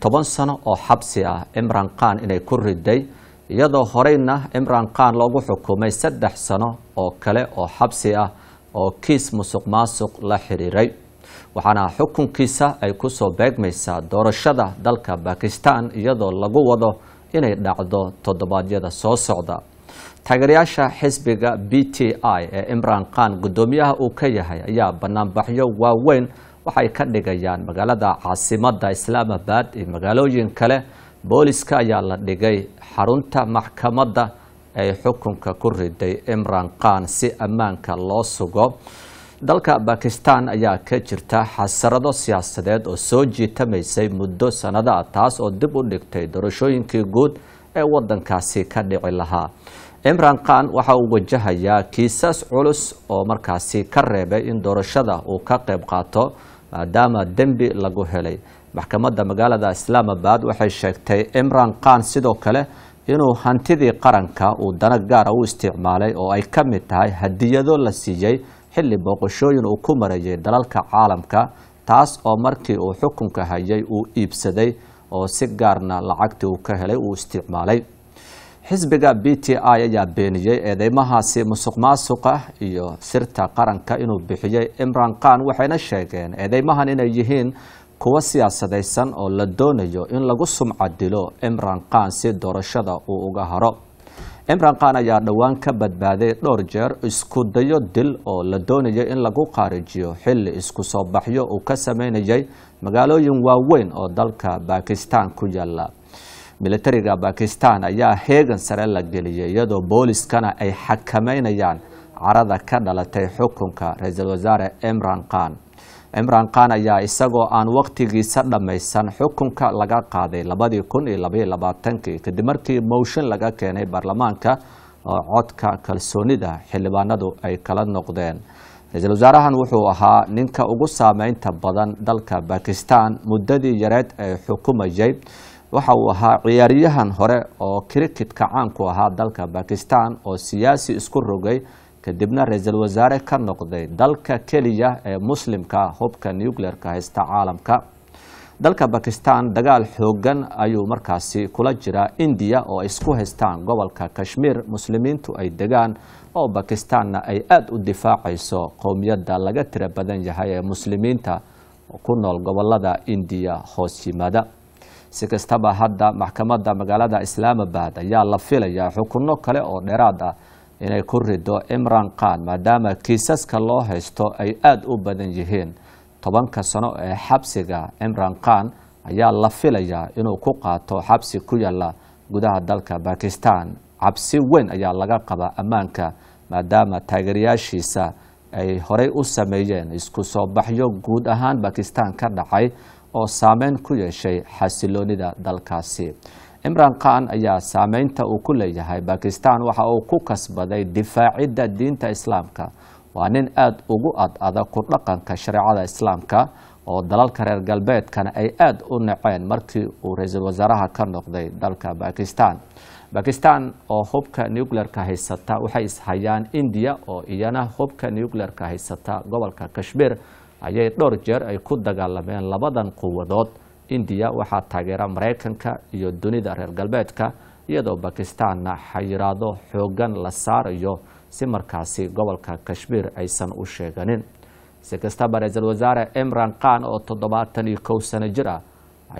toban sano oo xabsi ah imran khan inay ku riday iyadoo horeyna imran khan loogu xukumay saddex sano oo kale oo xabsi ah oo kiis musuq maasuq la xiriiray waxaana xukunkiisa ay kusoo beegmaysaa doorashada dalka bakistan iyadoo lagu wado inay dhacdo toddobaadyada soo socda taageerayaasha xisbiga b t i ee imran khan guddoomiyaha uu ka yahay ayaa banaanbaxyo waaweyn waxay ka dhigayaan magaalada caasimada islaamabad iyo magaalooyin kale booliska ayaa la dhigay xarunta maxkamadda ay xukunka ku riday imran khan si ammaanka loo sugo dalka bakistan ayaa ka jirta xasarado siyaasadeed oo soo jiitamaysay muddo sannadaa taas oo dib u dhigtay doorashooyinkii guud ee wadankaasi ka dhici lahaa imran khan waxa uu wajahayaa kiisas culus oo markaasi ka reebay in doorashada uu ka qayb qaato maadaama dembi lagu helay maxkamadda magaalada islaamabad waxay sheegtay imran khan sidoo kale inuu hantidii qaranka uu dana gaara u isticmaalay oo ay ka mid tahay hadiyado la siiyey xilli booqashooyin uu ku marayay dalalka caalamka taas oo markii uu xukunka hayay uu iibsaday oo si gaarna lacagtii uu ka helay uu isticmaalay xisbiga b t i ayaa beeniyey eedeymahaasi musuq maasuqa iyo sirta qaranka inuu bixiyey imran khan waxayna sheegeen eedeymahan inay yihiin kuwa siyaasadaysan oo la doonayo in lagu sumca dilo imran khan si doorashada uu uga haro imran khan ayaa dhowaan ka badbaaday dhowr jeer isku dayo dil oo la doonayo in lagu khaarijiyo xilli isku soo baxyo uu ka sameynayay magaalooyin waaweyn oo dalka baakistan ku yaalla militariga bakistan ayaa heegan sare la geliyay iyadoo booliskana ay xakameynayaan carada ka dhalatay xukunka ra-iisul wasaare imran khan imran khan ayaa isagoo aan wakhtigiisa dhammaysan xukunka laga qaaday labadii kun iyo labaiyo labaatankii kadib markii moushin laga keenay baarlamaanka oo codka kalsoonida xildhibaanadu ay kala noqdeen ra-iisul wasaarahan wuxuu ahaa ninka ugu saameynta badan dalka bakistan muddadii yareed ay xukumayay waxa uu ahaa ciyaaryahan hore oo cricketka caanku ahaa dalka bakistan oo siyaasi isku rogay kadibna ra-iisul wasaare ka noqday dalka keliya ee muslimka hubka nuclearka haysta caalamka dalka bakistan dagaal xooggan ayuu markaasi kula jiraa indiya oo ay isku haystaan gobolka kashmiir muslimiintu ay degaan oo bakistanna ay aada u difaacayso qowmiyadda laga tiro badan yahay ee muslimiinta ku nool gobolada indiya hoos yimada si kastaba hadda maxkamada magaalada islaamabad ayaa la filayaa xukuno kale oo dheeraad ah inay ku rido imran khan maadaama kiisaska loo haysto ay aada u badan yihiin tobanka sano ee xabsiga imran khan ayaa la filayaa inuu ku qaato xabsi ku yaala gudaha dalka bakistan cabsi weyn ayaa laga qabaa ammaanka maadaama taageerayaashiisa ay horey u sameeyeen isku soo baxyo guud ahaan bakistan ka dhacay oo saameyn ku yeeshay xasiloonida dalkaasi cimran khan ayaa saameynta uu ku leeyahay bakistan waxa uu ku kasbaday difaacidda diinta islaamka waa nin aada ugu adadag ku dhaqanka shareecada islaamka oo dalalka reer galbeedkana ay aada u naceen markii uu ra-iisul wasaaraha ka noqday dalka bakistan bakistan oo hubka nuclearka haysata waxay ishayaan indiya oo iyana hubka nuclearka haysata gobolka kashmir ayay dhowr jeer ay ku dagaalameen labadan quwadood indiya waxaa taageera maraykanka iyo dunida reer galbeedka iyadoo bakistaanna xayiraado xooggan la saarayo si markaasi gobolka kashmiir aysan u sheeganin si kastaba ra-iisul wasaare imran khan oo toddobaatan iyo kow sano jir ah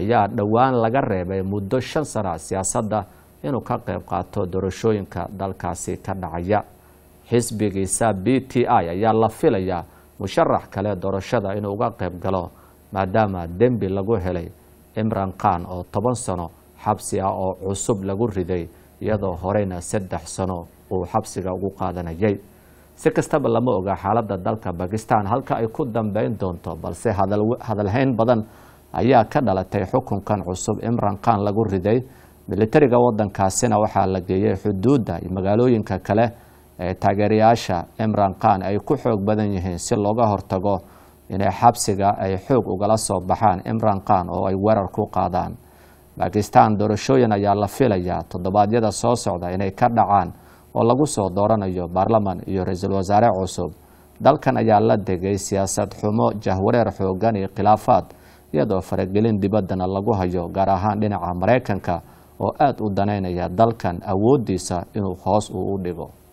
ayaa dhowaan laga reebay muddo shan sana ah siyaasadda inuu ka qayb qaato doorashooyinka dalkaasi ka dhacaya xisbigiisa b t i ayaa la filayaa musharax kale doorashada inuu uga qayb galo maadaama dembi lagu helay imran khan oo toban sano xabsi ah oo cusub lagu riday iyadoo horeyna saddex sano uu xabsiga ugu qaadanayay si kastaba lama oga xaaladda dalka bakistan halka ay ku dambeyn doonto balse hadalhayn badan ayaa ka dhalatay xukunkan cusub imran khan lagu riday militariga waddankaasina waxaa la geeyey xuduudda magaalooyinka kale taageerayaasha imran khan ay ku xoog badan yihiin si looga hortago inay xabsiga ay xoog ugala soo baxaan imran khan oo ay weerar ku qaadaan baakistan doorashooyin ayaa la filayaa toddobaadyada soo socda inay ka dhacaan oo lagu soo dooranayo baarlaman iyo ra-iisul wasaare cusub dalkan ayaa la degay siyaasad xumo jahwareer xooggan iyo khilaafaad iyadoo faragelin dibaddana lagu hayo gaar ahaan dhinaca maraykanka oo aada u danaynaya dalkan awooddiisa inuu hoos uu u dhigo